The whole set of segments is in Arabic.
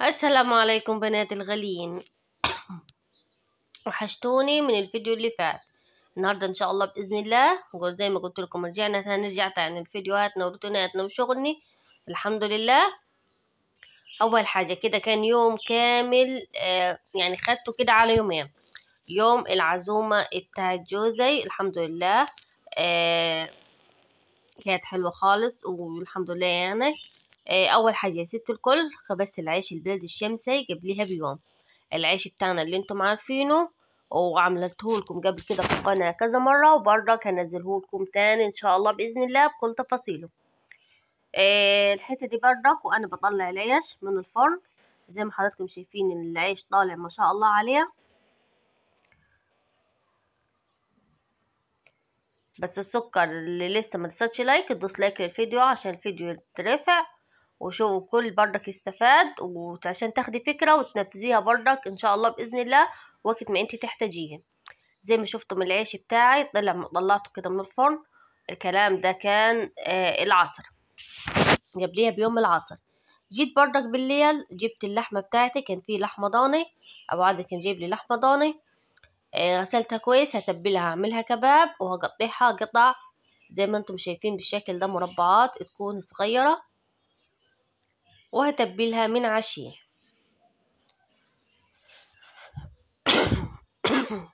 السلام عليكم بنات الغاليين وحشتوني من الفيديو اللي فات النهارده ان شاء الله باذن الله زي ما قلت لكم رجعنا تاني رجعت تاني لفيديوهاتنا وروتيناتنا وشغلني الحمد لله اول حاجه كده كان يوم كامل آه يعني خدته كده على يومين يوم العزومه بتاعت جوزي الحمد لله آه كانت حلوه خالص والحمد لله يعني آه، اول حاجه يا ست الكل خبزت العيش البلد الشمسي قبليها بيوم العيش بتاعنا اللي انتم عارفينه وعملته لكم قبل كده في القناه كذا مره وبرده هنزله لكم تاني ان شاء الله باذن الله بكل تفاصيله آه، الحته دي برضك وانا بطلع العيش من الفرن زي ما حضراتكم شايفين العيش طالع ما شاء الله عليه بس السكر اللي لسه ما لايك ادوس لايك للفيديو عشان الفيديو يترفع وشوفوا كل برضك يستفاد وعشان تاخدي فكرة وتنفذيها برضك ان شاء الله بإذن الله وقت ما انت تحتاجيها زي ما شفتم العيش بتاعي طلع طلعته كده من الفرن الكلام ده كان آه العصر قبليها بيوم العصر جيت برضك بالليل جبت اللحمة بتاعتي كان في لحمة ضاني أبو عادل كان جايب لي لحمة ضاني آه غسلتها كويس هتبلها هعملها كباب وهقطعها قطع زي ما انتم شايفين بالشكل ده مربعات تكون صغيرة وهتبلها من عشية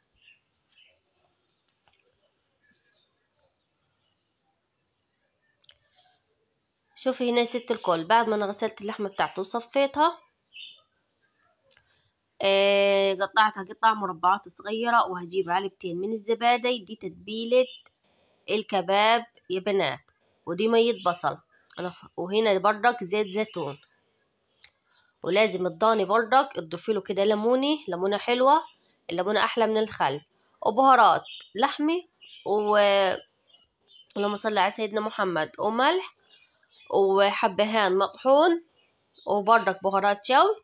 شوفي هنا يا ست الكل بعد ما انا غسلت اللحمه بتاعته وصفيتها آه قطعتها قطع مربعات صغيره وهجيب علبتين من الزبادي دي تتبيله الكباب يا بنات ودي ميه بصل وهنا بردك زيت زيتون ولازم الضاني بردك تضيفي له كده ليموني ليمونه حلوه الليمونه احلى من الخل وبهارات لحمي و اللهم صل على سيدنا محمد وملح وحبهان مطحون وبردك بهارات شوي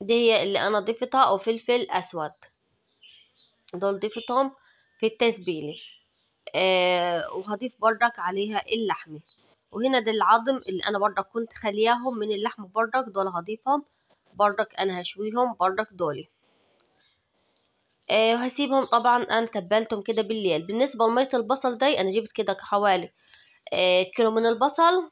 دي هي اللي انا ضفتها وفلفل اسود دول ضفتهم في التتبيله آه وهضيف بردك عليها اللحمه وهنا ده العظم اللي انا بردك كنت خلياهم من اللحم بردك دول هضيفهم بردك انا هشويهم بردك دولي آه وهسيبهم طبعا انا تبلتهم كده بالليل بالنسبة لمية البصل دي انا جبت كده حوالي آه كيلو من البصل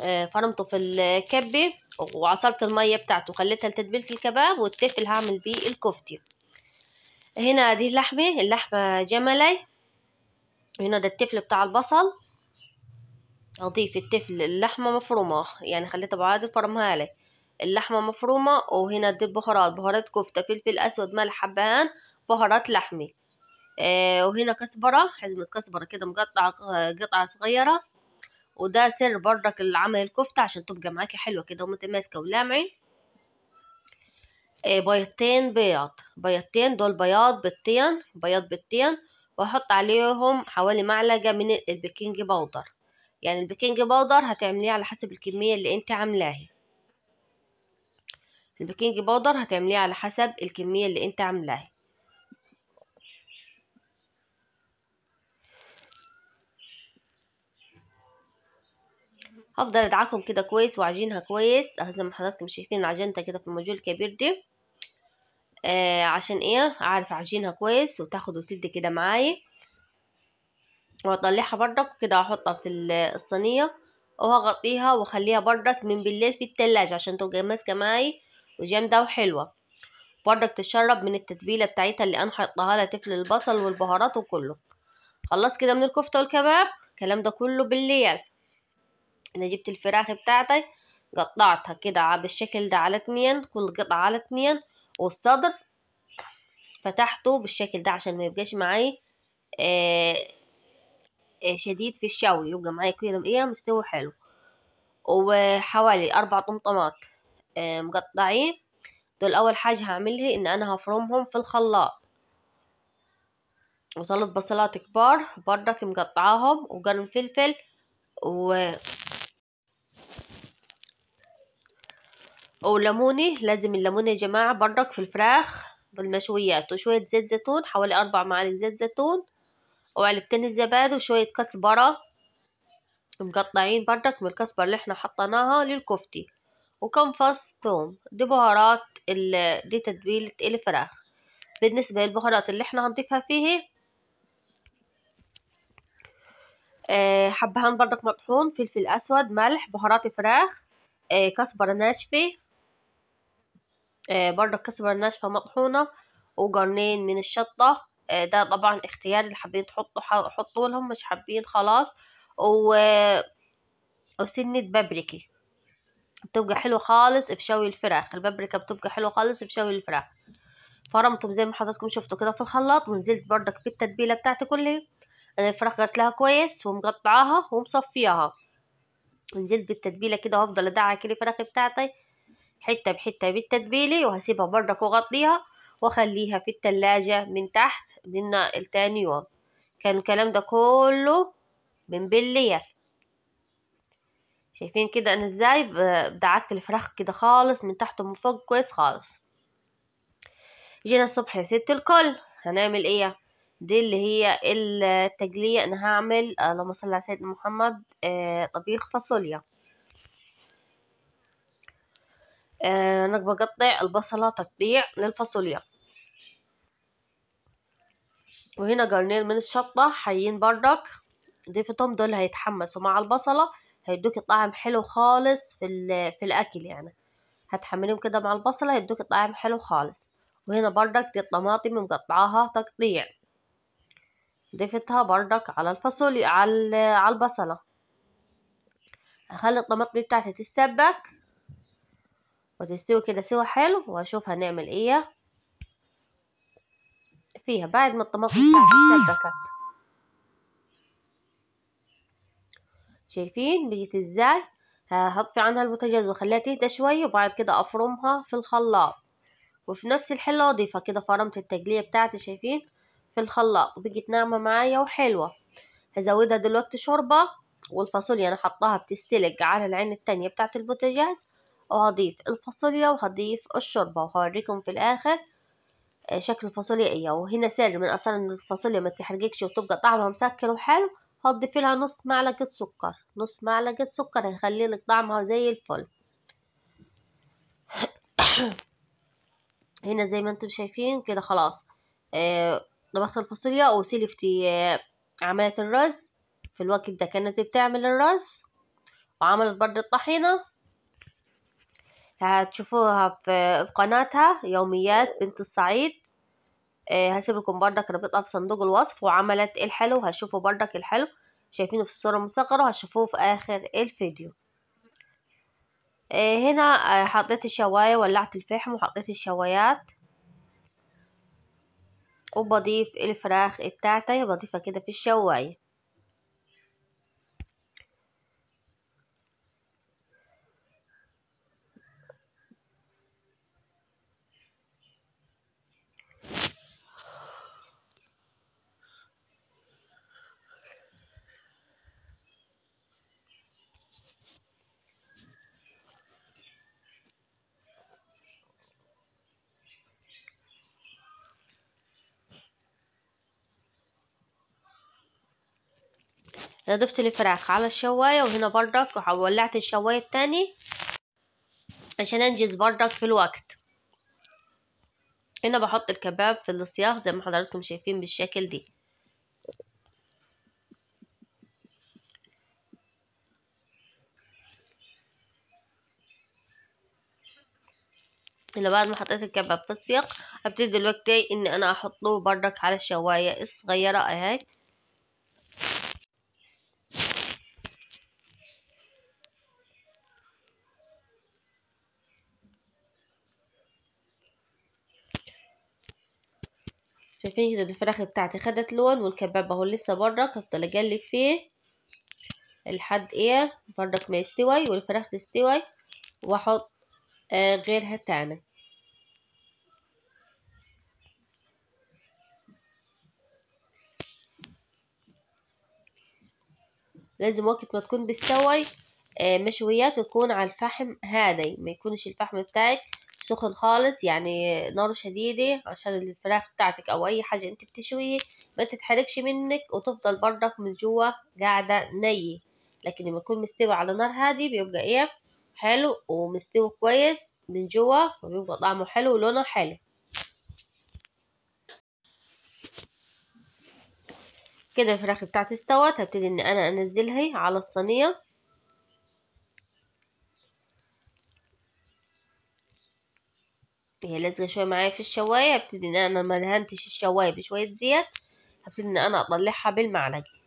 آه فرمته في الكبة وعصرت المية بتاعته وخليتها لتتبيلة الكباب والتفل هعمل بيه الكفتي هنا دي اللحمة اللحمة جملي هنا ده التفل بتاع البصل هضيف الطفل اللحمة مفرومة يعني خليتها بعد فرمها لي اللحمة مفرومة وهنا دي بهارات بهارات كفتة فلفل أسود ملح حبهان بهارات لحمة آه وهنا كسبرة حزمة كسبرة كده مقطعة قطعة صغيرة وده سر برضك لعمل الكفتة عشان تبقى معاكي حلوة كده ومتماسكة ولامعين آه بيضتين بيض بيضتين دول بياض بيضتين بياض بيضتين وأحط عليهم حوالي معلقة من البيكنج باودر يعني البيكنج باودر هتعمليه على حسب الكمية اللي انت عاملاها البيكنج باودر هتعمليه على حسب الكمية اللي انت عاملاها هفضل ادعكم كده كويس واعجنها كويس زي ما حضراتكم شايفين عجنتها كده في الموجول الكبير دي آه عشان ايه اعرف اعجنها كويس وتاخد وتدي كده معايا وهطلعها بردك وكده هحطها في الصينية وهغطيها واخليها بردك من بالليل في التلاجة عشان تبقى ماسكة معايا وجامدة وحلوة بردك تشرب من التتبيلة بتاعتها اللي انا حطها لها تفل البصل والبهارات وكله خلصت كده من الكفتة والكباب الكلام ده كله بالليل انا جبت الفراخ بتاعتي قطعتها كده بالشكل ده على اتنين كل قطعة على اتنين والصدر فتحته بالشكل ده عشان ما يبقاش معايا آه شديد في الشوي يبقى معايا كده ايام مستوي حلو وحوالي أربع طمطمات آه، مقطعين دول أول حاجة هعملها إن أنا هفرمهم في الخلاط وثلاث بصلات كبار بردك مقطعاهم وقرن فلفل و وليموني لازم الليمون يا جماعة بردك في الفراخ بالمشويات وشوية زيت زيتون حوالي أربع معالق زيت زيتون وعلبتين الزبادي وشوية كسبرة مقطعين بردك من الكسبرة اللي احنا حطيناها للكفتي وكم فص ثوم دي بهارات ال... دي تتبيلة الفراخ بالنسبة للبهارات اللي احنا هنضيفها فيه آه، حبهان بردك مطحون فلفل أسود ملح بهارات فراخ آه، كسبرة ناشفة آه، بردك كسبرة ناشفة مطحونة وقرنين من الشطة آه، ده طبعا اختياري اللي حابين تحطوا حطوا لهم مش حابين خلاص و... وسنة بابريكي بتبقى حلو خالص في شوي الفراخ البابريكا بتبقى حلو خالص في شوي الفراخ فرمتهم زي ما حضراتكم شفتوا كده في الخلاط ونزلت بردك بالتتبيله بتاعتي كلها الفراخ غسلها كويس ومقطعاها ومصفياها نزلت بالتتبيله كده وهفضل ادعك الفراخ بتاعتي حته بحته بالتتبيله وهسيبها بردك واغطيها واخليها في التلاجة من تحت من التاني يوم كان الكلام ده كله من بالليل شايفين كده انا ازاي دعكت الفراخ كده خالص من تحت ومن فوق كويس خالص جينا الصبح يا ست الكل هنعمل ايه دي اللي هي التجلية انا هعمل اللهم صل على سيدنا محمد آه، طبيخ فاصوليا انا آه، بقطع البصلة تقطيع للفاصوليا وهنا جرنيل من الشطة حيين بردك ضيفتهم دول هيتحمسوا مع البصلة هيدوكي طعم حلو خالص في, في الأكل يعني هتحملهم كده مع البصلة هيدوكي طعم حلو خالص وهنا بردك دي الطماطم مقطعاها تقطيع ضيفتها بردك على الفاصوليا على على البصلة هخلي الطماطم بتاعتي تتسبك وتستوي كده سوا حلو واشوف هنعمل ايه فيها بعد ما الطماطم بتاعتي شايفين بقيت ازاي هطفي عنها البوتاجاز واخليها تهدى شويه وبعد كده افرمها في الخلاط وفي نفس الحله اضيفها كده فرمت التجليه بتاعتي شايفين في الخلاط بقيت ناعمه معايا وحلوه هزودها دلوقتي شوربه والفاصوليا انا حطاها بتستلق على العين التانية بتاعت البوتاجاز وهضيف الفاصوليا وهضيف الشوربه وهوريكم في الاخر آه، شكل الفاصوليا ايه وهنا سر من اثار ان الفاصوليا ما تحرقكش وتبقى طعمها مسكر وحلو هضيف لها نص معلقه سكر نص معلقه سكر هيخلي لك طعمها زي الفل هنا زي ما انتم شايفين كده خلاص طبخت آه الفاصوليا وسلفتي آه عملت الرز في الوقت ده كانت بتعمل الرز وعملت برضه الطحينه هتشوفوها في قناتها يوميات بنت الصعيد آه، هسيب لكم بردك رابطها في صندوق الوصف وعملت ايه الحلو هشوفوا بردك الحلو شايفينه في الصورة المصغرة وهشوفوه في اخر الفيديو آه، هنا آه، حطيت الشواية ولعت الفحم وحطيت الشوايات وبضيف الفراخ بتاعتي بضيفها كده في الشواية ضفت الفراخ على الشواية وهنا بردك ولعت الشواية التاني عشان انجز بردك في الوقت هنا بحط الكباب في الصياخ زي ما حضراتكم شايفين بالشكل دي هنا بعد ما حطيت الكباب في الصياخ هبتدي دلوقتي اني انا احطه بردك على الشوايه الصغيره اهي شايفين كده الفراخ بتاعتي خدت لون والكباب اهو لسه بره هفضل اقلب فيه لحد ايه برضك ما يستوي والفراخ تستوي واحط آه غيرها تاني لازم وقت ما تكون بتستوي آه مشويات تكون على الفحم هادي ما يكونش الفحم بتاعك سخن خالص يعني نار شديدة عشان الفراخ بتاعتك أو أي حاجة أنت بتشويه ما تتحركش منك وتفضل بردك من جوا قاعدة نية لكن لما يكون مستوي على نار هادي بيبقى إيه حلو ومستوي كويس من جوا وبيبقى طعمه حلو ولونه حلو كده الفراخ بتاعتي استوت هبتدي ان انا انزلها على الصينيه هي لازقة شوية معايا في الشواية هبتدي ان انا مدهنتش الشواية بشوية زيت هبتدي ان انا اطلعها بالمعلقة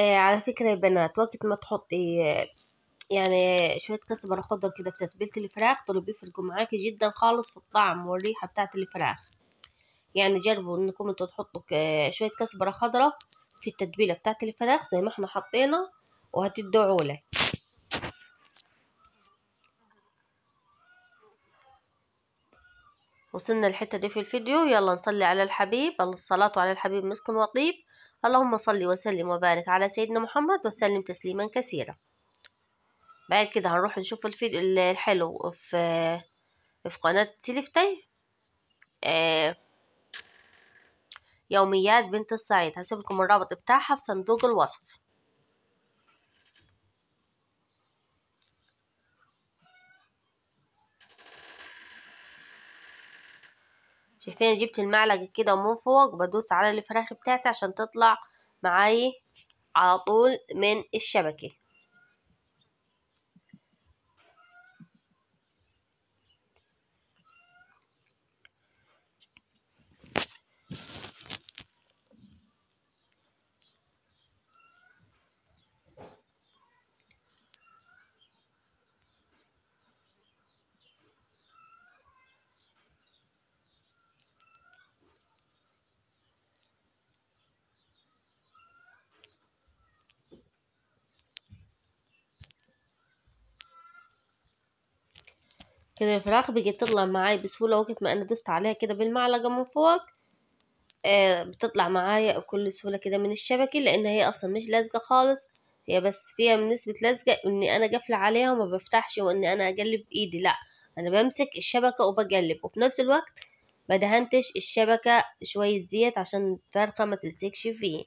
إيه على فكرة يا بنات وقت ما تحطي آه، يعني شوية كزبرة خضر كده في تتبيلة الفراخ دول بيفرقوا معاكي جدا خالص في الطعم والريحة بتاعة الفراخ يعني جربوا انكم انتوا تحطوا آه، شوية كزبرة خضرة في التتبيلة بتاعة الفراخ زي ما احنا حطينا وهتدعوا لك وصلنا الحتة دي في الفيديو يلا نصلي على الحبيب الصلاة على الحبيب مسك وطيب اللهم صلي وسلم وبارك على سيدنا محمد وسلم تسليما كثيرا بعد كده هنروح نشوف الفيديو الحلو في في قناة تيليفتي آه، يوميات بنت الصعيد هسيب لكم الرابط بتاعها في صندوق الوصف شايفين جبت المعلقة كده من فوق بدوس على الفراخ بتاعتي عشان تطلع معايا على طول من الشبكة كده الفراخ بيجي تطلع معايا بسهولة وقت ما انا دوست عليها كده بالمعلقة من فوق آه بتطلع معايا بكل سهولة كده من الشبكة لان هي اصلا مش لازقة خالص هي بس فيها من نسبة لزقة اني انا قافلة عليها وما بفتحش واني انا اقلب بايدي لا انا بمسك الشبكة وبقلب وفي نفس الوقت بدهنتش الشبكة شوية زيت عشان الفرخة ما تلزقش فيه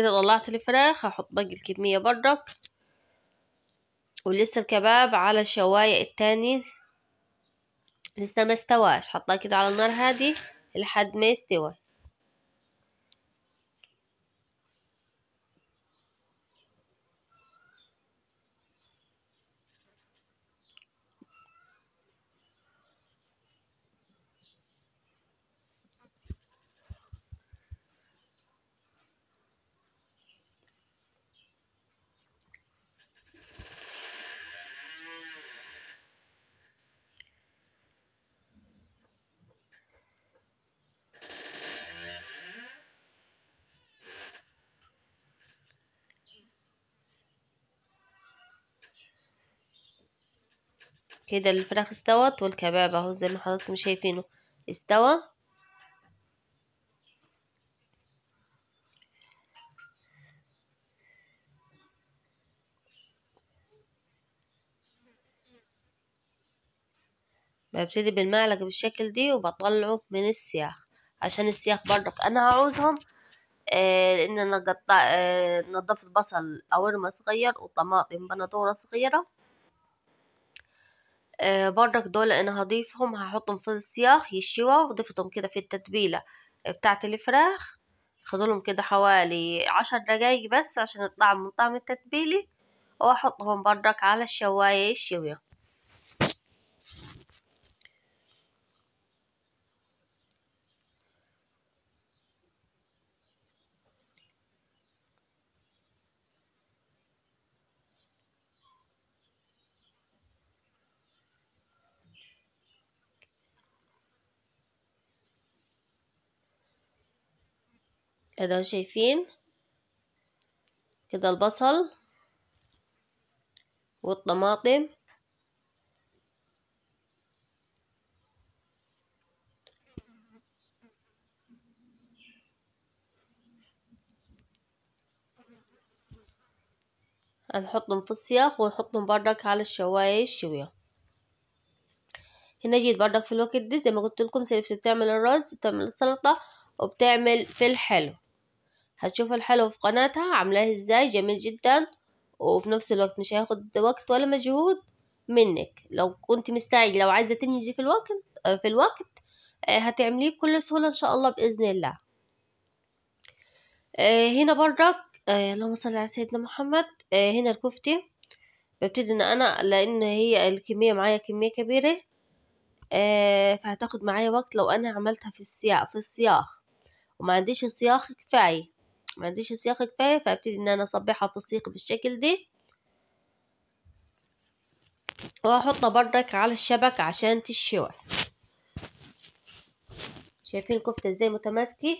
كده طلعت الفراخ هحط باقي الكمية برضك ولسه الكباب على الشواية التاني لسه ما استواش حطاه كده على النار هادي لحد ما يستوي كده الفراخ استوت والكباب اهو زي ما حضراتكم شايفينه استوى ببتدي بالمعلقة بالشكل دي وبطلعه من السياخ عشان السياخ برضك انا عاوزهم آه ان انا قطع آه نضفت بصل قورمة صغير وطماطم بندورة صغيرة آه، برضك دول انا هضيفهم هحطهم في السياخ يشوا وضيفتهم كده في التتبيلة آه، بتاعت الفراخ خدولهم كده حوالي عشر دقايق بس عشان الطعم من طعم التتبيلة واحطهم بردك على الشواية يشوي كده شايفين كده البصل والطماطم هنحطهم في السياخ ونحطهم بردك على الشواية الشوية هنا جيت بردك في الوقت ده زي ما قلت لكم سيلفت بتعمل الرز بتعمل السلطة وبتعمل في حلو هتشوفوا الحلو في قناتها عاملاه ازاي جميل جدا وفي نفس الوقت مش هياخد وقت ولا مجهود منك لو كنت مستعجله وعايزه تنجزي في الوقت آه، في الوقت آه، هتعمليه بكل سهوله ان شاء الله باذن الله آه، هنا برضك اللهم صل على سيدنا محمد هنا الكفته ببتدي ان انا لان هي الكميه معايا كميه كبيره فهتاخد معايا وقت لو انا عملتها في السياق في السياخ وما عنديش السياخ كفايه ما عنديش سياق كفايه فابتدي ان انا اصبحها في السياق بالشكل ده واحطها بردك على الشبك عشان تشوي شايفين الكفته ازاي متماسكه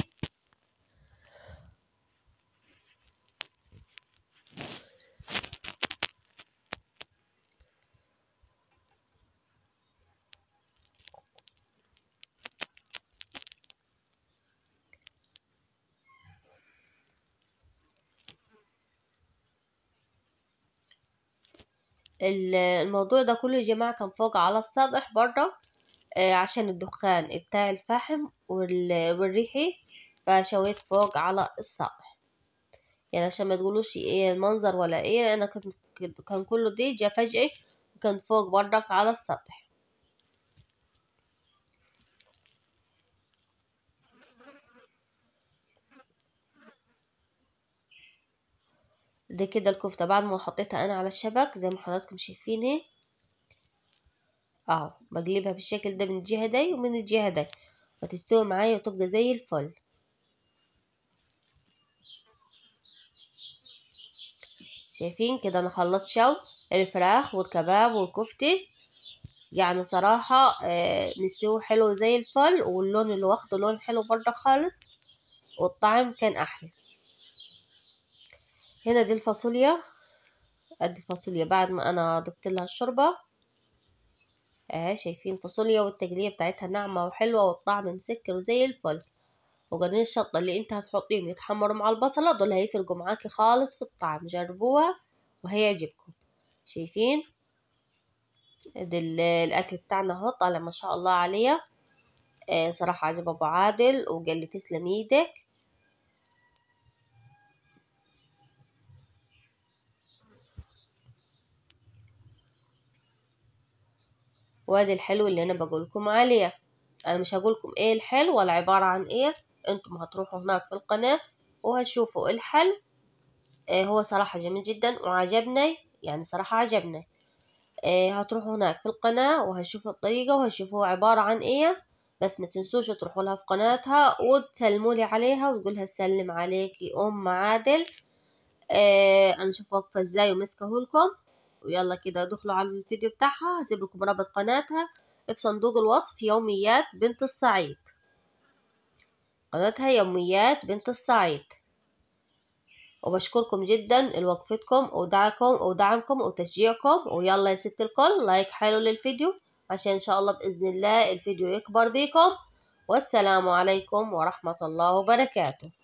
الموضوع ده كله يا جماعة كان فوق على السطح برا آه، عشان الدخان بتاع الفحم والريحي فشويت فوق على السطح يعني عشان ما تقولوش ايه المنظر ولا ايه انا كنت كان كله دي جه فجأة وكان فوق برضك على السطح دي كده الكفتة بعد ما حطيتها انا على الشبك زي ما حضراتكم شايفين اهي اهو بقلبها بالشكل ده من الجهة دي ومن الجهة دي وتستوي معايا وتبقى زي الفل شايفين كده انا خلصت شو الفراخ والكباب والكفتة يعني صراحة آه، مستوي حلو زي الفل واللون اللي واخده لون حلو برضه خالص والطعم كان احلى هنا دي الفاصوليا ادي الفاصوليا بعد ما انا ضفت لها الشوربه اهي شايفين فاصوليا والتجليه بتاعتها ناعمه وحلوه والطعم مسكر زي الفل وقرنين الشطه اللي انت هتحطيهم يتحمروا مع البصله دول هيفرقوا معاكي خالص في الطعم جربوها وهيعجبكم شايفين ادي الاكل بتاعنا اهو طالع ما شاء الله عليه آه، صراحه عجب ابو عادل وقال لي تسلم ايدك وادي الحلو اللي انا بقولكم عليه انا مش هقولكم ايه الحلو ولا عبارة عن ايه انتم هتروحوا هناك في القناة وهتشوفوا الحلو آه هو صراحة جميل جدا وعجبني يعني صراحة عجبني آه هتروحوا هناك في القناة وهتشوفوا الطريقة وهتشوفوا عبارة عن ايه بس ما تنسوش تروحوا لها في قناتها وتسلموا لي عليها وتقولها سلم عليكي ام عادل آه انا اشوف واقفة ازاي ومسكه لكم ويلا كده دخلوا على الفيديو بتاعها هسيب لكم رابط قناتها في صندوق الوصف يوميات بنت الصعيد قناتها يوميات بنت الصعيد وبشكركم جدا لوقفتكم ودعمكم ودعمكم وتشجيعكم ويلا يا ست الكل لايك حلو للفيديو عشان ان شاء الله باذن الله الفيديو يكبر بيكم والسلام عليكم ورحمه الله وبركاته